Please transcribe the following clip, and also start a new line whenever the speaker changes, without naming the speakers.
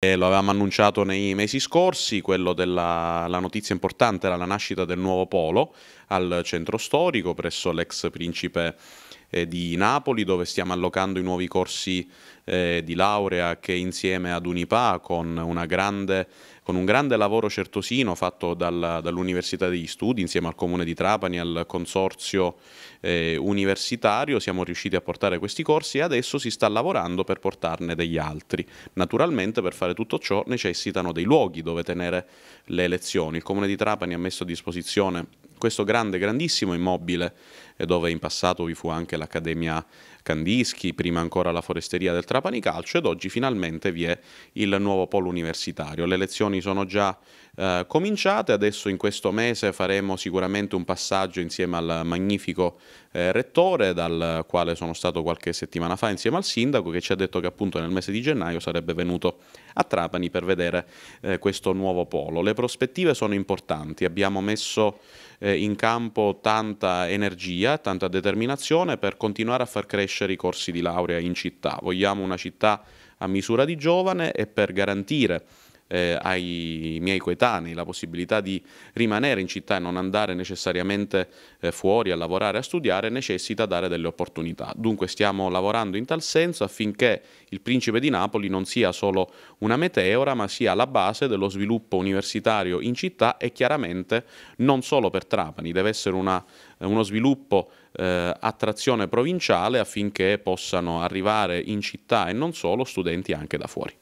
Eh, lo avevamo annunciato nei mesi scorsi, quello della notizia importante era la nascita del nuovo polo al centro storico presso l'ex principe eh, di Napoli dove stiamo allocando i nuovi corsi eh, di laurea che insieme ad Unipa con, grande, con un grande lavoro certosino fatto dal, dall'Università degli Studi insieme al Comune di Trapani, al Consorzio eh, Universitario, siamo riusciti a portare questi corsi e adesso si sta lavorando per portarne degli altri. Naturalmente per fare tutto ciò necessitano dei luoghi dove tenere le lezioni. Il Comune di Trapani ha messo a disposizione questo grande, grandissimo immobile eh, dove in passato vi fu anche l'Accademia Candischi, prima ancora la Foresteria del Trapani Calcio ed oggi finalmente vi è il nuovo polo universitario. Le lezioni sono già eh, cominciate, adesso in questo mese faremo sicuramente un passaggio insieme al magnifico eh, rettore dal quale sono stato qualche settimana fa insieme al sindaco che ci ha detto che appunto nel mese di gennaio sarebbe venuto a Trapani per vedere eh, questo nuovo polo. Le prospettive sono importanti, abbiamo messo eh, in campo tanta energia, tanta determinazione per continuare a far crescere i corsi di laurea in città. Vogliamo una città a misura di giovane e per garantire eh, ai miei coetanei, la possibilità di rimanere in città e non andare necessariamente eh, fuori a lavorare, a studiare, necessita dare delle opportunità. Dunque stiamo lavorando in tal senso affinché il Principe di Napoli non sia solo una meteora, ma sia la base dello sviluppo universitario in città e chiaramente non solo per Trapani, deve essere una, uno sviluppo eh, attrazione provinciale affinché possano arrivare in città e non solo studenti anche da fuori.